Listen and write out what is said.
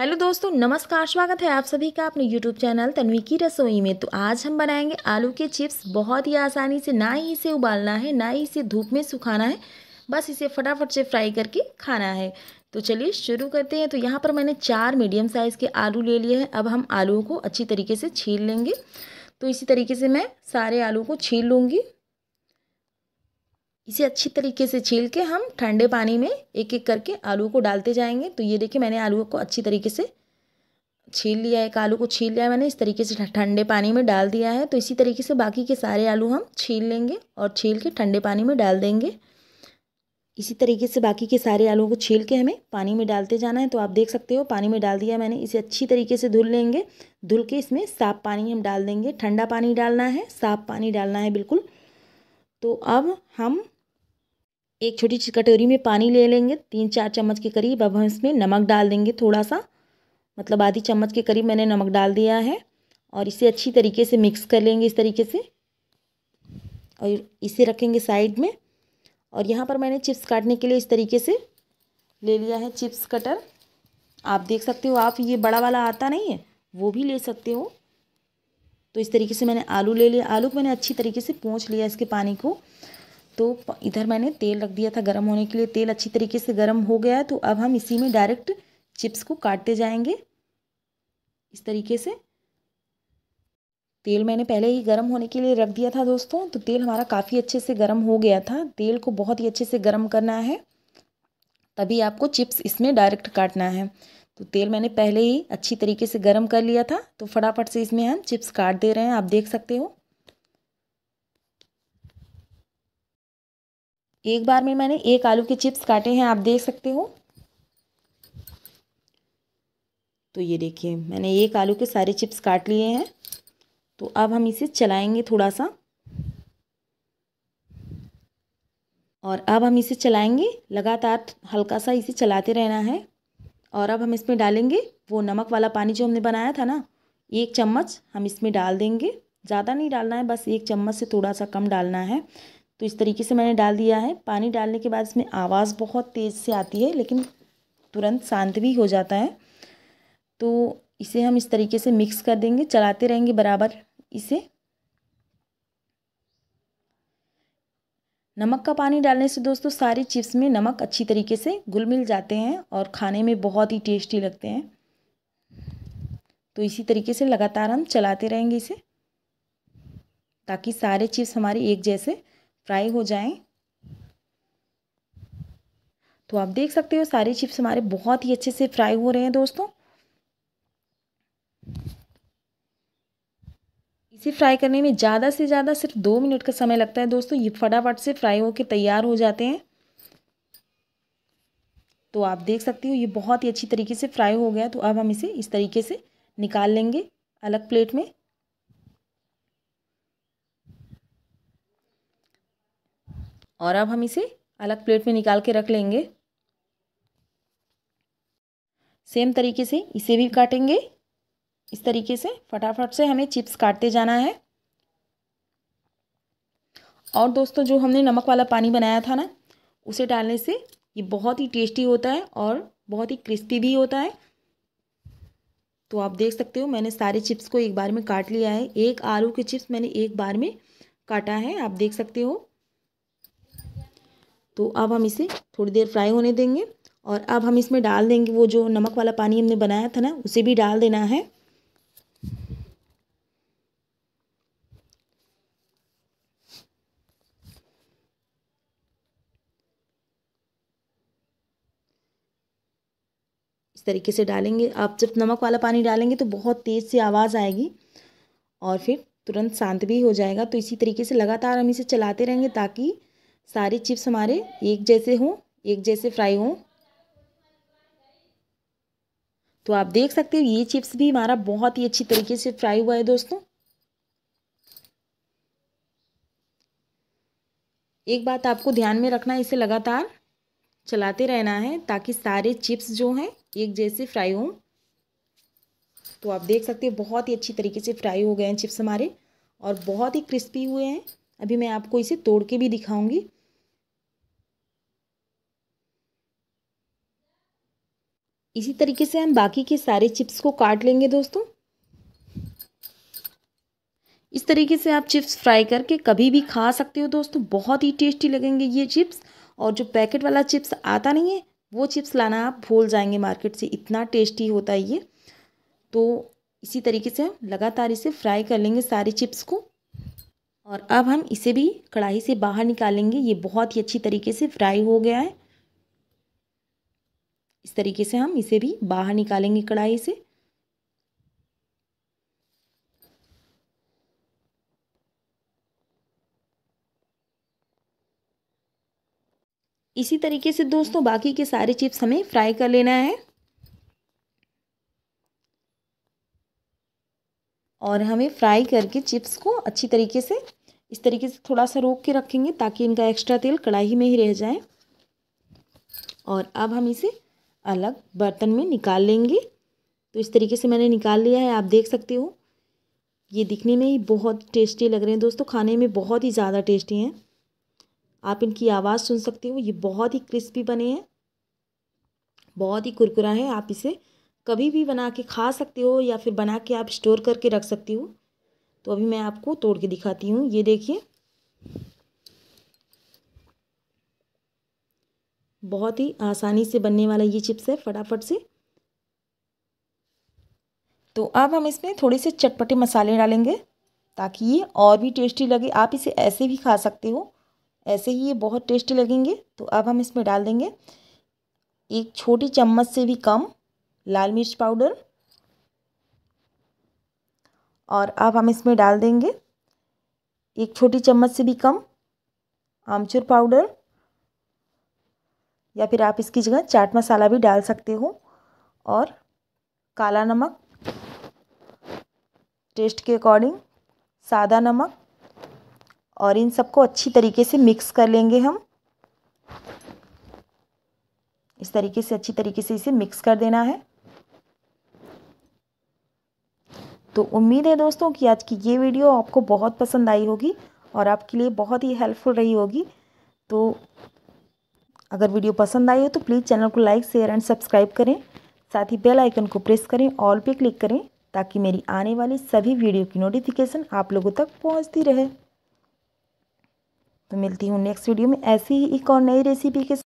hello दोस्तों नमस्कार स्वागत है आप सभी का अपने यूट्यूब चैनल तनवी की रसोई में तो आज हम बनाएंगे आलू के चिप्स बहुत ही आसानी से ना ही इसे उबालना है ना ही इसे धूप में सुखाना है बस इसे फटाफट से फ्राई करके खाना है तो चलिए शुरू करते हैं तो यहाँ पर मैंने चार मीडियम साइज़ के आलू ले लिए हैं अब हम आलुओं को अच्छी तरीके से छील लेंगे तो इसी तरीके से मैं सारे आलू को छील लूँगी इसे अच्छी तरीके से छील के हम ठंडे पानी में एक एक करके आलू को डालते जाएंगे तो ये देखिए मैंने आलू को अच्छी तरीके से छील लिया है एक आलू को छील लिया है मैंने इस तरीके से ठंडे पानी में डाल दिया है तो इसी तरीके से बाकी के सारे आलू हम छील लेंगे और छील के ठंडे पानी में डाल देंगे इसी तरीके से बाकी के सारे आलू को छील के हमें पानी में डालते जाना है तो आप देख सकते हो पानी में डाल दिया मैंने इसे अच्छी तरीके से धुल लेंगे धुल के इसमें साफ़ पानी हम डाल देंगे ठंडा पानी डालना है साफ़ पानी डालना है बिल्कुल तो अब हम एक छोटी सी कटोरी में पानी ले लेंगे तीन चार चम्मच के करीब अब हम इसमें नमक डाल देंगे थोड़ा सा मतलब आधी चम्मच के करीब मैंने नमक डाल दिया है और इसे अच्छी तरीके से मिक्स कर लेंगे इस तरीके से और इसे रखेंगे साइड में और यहाँ पर मैंने चिप्स काटने के लिए इस तरीके से ले लिया है चिप्स कटर आप देख सकते हो आप ये बड़ा वाला आता नहीं है वो भी ले सकते हो तो इस तरीके से मैंने आलू ले लिया आलू मैंने अच्छी तरीके से पोंछ लिया इसके पानी को तो इधर मैंने तेल रख दिया था गर्म होने के लिए तेल अच्छी तरीके से गर्म हो गया है तो अब हम इसी में डायरेक्ट चिप्स को काटते जाएंगे इस तरीके से तेल मैंने पहले ही गर्म होने के लिए रख दिया था दोस्तों तो तेल हमारा काफ़ी अच्छे से गर्म हो गया था तेल को बहुत ही अच्छे से गर्म करना है तभी आपको चिप्स इसमें डायरेक्ट काटना है तो तेल मैंने पहले ही अच्छी तरीके से गर्म कर लिया था तो फटाफट से इसमें हम चिप्स काट दे रहे हैं आप देख सकते हो एक बार में मैंने एक आलू के चिप्स काटे हैं आप देख सकते हो तो ये देखिए मैंने एक आलू के सारे चिप्स काट लिए हैं तो अब हम इसे चलाएंगे थोड़ा सा और अब हम इसे चलाएंगे लगातार हल्का सा इसे चलाते रहना है और अब हम इसमें डालेंगे वो नमक वाला पानी जो हमने बनाया था ना एक चम्मच हम इसमें डाल देंगे ज़्यादा नहीं डालना है बस एक चम्मच से थोड़ा सा कम डालना है तो इस तरीके से मैंने डाल दिया है पानी डालने के बाद इसमें आवाज़ बहुत तेज़ से आती है लेकिन तुरंत शांत भी हो जाता है तो इसे हम इस तरीके से मिक्स कर देंगे चलाते रहेंगे बराबर इसे नमक का पानी डालने से दोस्तों सारे चिप्स में नमक अच्छी तरीके से घुल मिल जाते हैं और खाने में बहुत ही टेस्टी लगते हैं तो इसी तरीके से लगातार हम चलाते रहेंगे इसे ताकि सारे चिप्स हमारे एक जैसे फ्राई हो जाएं तो आप देख सकते हो सारे चिप्स हमारे बहुत ही अच्छे से फ्राई हो रहे हैं दोस्तों इसे फ्राई करने में ज़्यादा से ज़्यादा सिर्फ दो मिनट का समय लगता है दोस्तों ये फटाफट से फ्राई होकर तैयार हो जाते हैं तो आप देख सकते हो ये बहुत ही अच्छी तरीके से फ्राई हो गया तो अब हम इसे इस तरीके से निकाल लेंगे अलग प्लेट में और अब हम इसे अलग प्लेट में निकाल के रख लेंगे सेम तरीके से इसे भी काटेंगे इस तरीके से फटाफट से हमें चिप्स काटते जाना है और दोस्तों जो हमने नमक वाला पानी बनाया था ना उसे डालने से ये बहुत ही टेस्टी होता है और बहुत ही क्रिस्पी भी होता है तो आप देख सकते हो मैंने सारे चिप्स को एक बार में काट लिया है एक आलू के चिप्स मैंने एक बार में काटा है आप देख सकते हो तो अब हम इसे थोड़ी देर फ्राई होने देंगे और अब हम इसमें डाल देंगे वो जो नमक वाला पानी हमने बनाया था ना उसे भी डाल देना है इस तरीके से डालेंगे आप जब नमक वाला पानी डालेंगे तो बहुत तेज़ से आवाज़ आएगी और फिर तुरंत शांत भी हो जाएगा तो इसी तरीके से लगातार हम इसे चलाते रहेंगे ताकि सारे चिप्स हमारे एक जैसे हों एक जैसे फ्राई हों तो आप देख सकते हो ये चिप्स भी हमारा बहुत ही अच्छी तरीके से फ्राई हुआ है दोस्तों एक बात आपको ध्यान में रखना है इसे लगातार चलाते रहना है ताकि सारे चिप्स जो हैं एक जैसे फ्राई हों तो आप देख सकते हो बहुत ही अच्छी तरीके से फ्राई हो गए हैं चिप्स हमारे और बहुत ही क्रिस्पी हुए हैं अभी मैं आपको इसे तोड़ के भी दिखाऊंगी इसी तरीके से हम बाकी के सारे चिप्स को काट लेंगे दोस्तों इस तरीके से आप चिप्स फ्राई करके कभी भी खा सकते हो दोस्तों बहुत ही टेस्टी लगेंगे ये चिप्स और जो पैकेट वाला चिप्स आता नहीं है वो चिप्स लाना आप भूल जाएंगे मार्केट से इतना टेस्टी होता है ये तो इसी तरीके से हम लगातार इसे फ्राई कर लेंगे सारे चिप्स को और अब हम इसे भी कढ़ाई से बाहर निकालेंगे ये बहुत ही अच्छी तरीके से फ्राई हो गया है इस तरीके से हम इसे भी बाहर निकालेंगे कढ़ाई से इसी तरीके से दोस्तों बाकी के सारे चिप्स हमें फ्राई कर लेना है और हमें फ्राई करके चिप्स को अच्छी तरीके से इस तरीके से थोड़ा सा रोक के रखेंगे ताकि इनका एक्स्ट्रा तेल कढ़ाई में ही रह जाए और अब हम इसे अलग बर्तन में निकाल लेंगे तो इस तरीके से मैंने निकाल लिया है आप देख सकते हो ये दिखने में ही बहुत टेस्टी लग रहे हैं दोस्तों खाने में बहुत ही ज़्यादा टेस्टी हैं आप इनकी आवाज़ सुन सकते हो ये बहुत ही क्रिस्पी बने हैं बहुत ही कुरकुरा है आप इसे कभी भी बना के खा सकते हो या फिर बना के आप स्टोर करके रख सकते हो तो अभी मैं आपको तोड़ के दिखाती हूँ ये देखिए बहुत ही आसानी से बनने वाला ये चिप्स है फटाफट से तो अब हम इसमें थोड़े से चटपटे मसाले डालेंगे ताकि ये और भी टेस्टी लगे आप इसे ऐसे भी खा सकते हो ऐसे ही ये बहुत टेस्टी लगेंगे तो अब हम इसमें डाल देंगे एक छोटी चम्मच से भी कम लाल मिर्च पाउडर और अब हम इसमें डाल देंगे एक छोटी चम्मच से भी कम आमचूर पाउडर या फिर आप इसकी जगह चाट मसाला भी डाल सकते हो और काला नमक टेस्ट के अकॉर्डिंग सादा नमक और इन सबको अच्छी तरीके से मिक्स कर लेंगे हम इस तरीके से अच्छी तरीके से इसे मिक्स कर देना है तो उम्मीद है दोस्तों कि आज की ये वीडियो आपको बहुत पसंद आई होगी और आपके लिए बहुत ही हेल्पफुल रही होगी तो अगर वीडियो पसंद आई हो तो प्लीज़ चैनल को लाइक शेयर एंड सब्सक्राइब करें साथ ही बेल आइकन को प्रेस करें ऑल पे क्लिक करें ताकि मेरी आने वाली सभी वीडियो की नोटिफिकेशन आप लोगों तक पहुंचती रहे तो मिलती हूँ नेक्स्ट वीडियो में ऐसी ही एक और नई रेसिपी के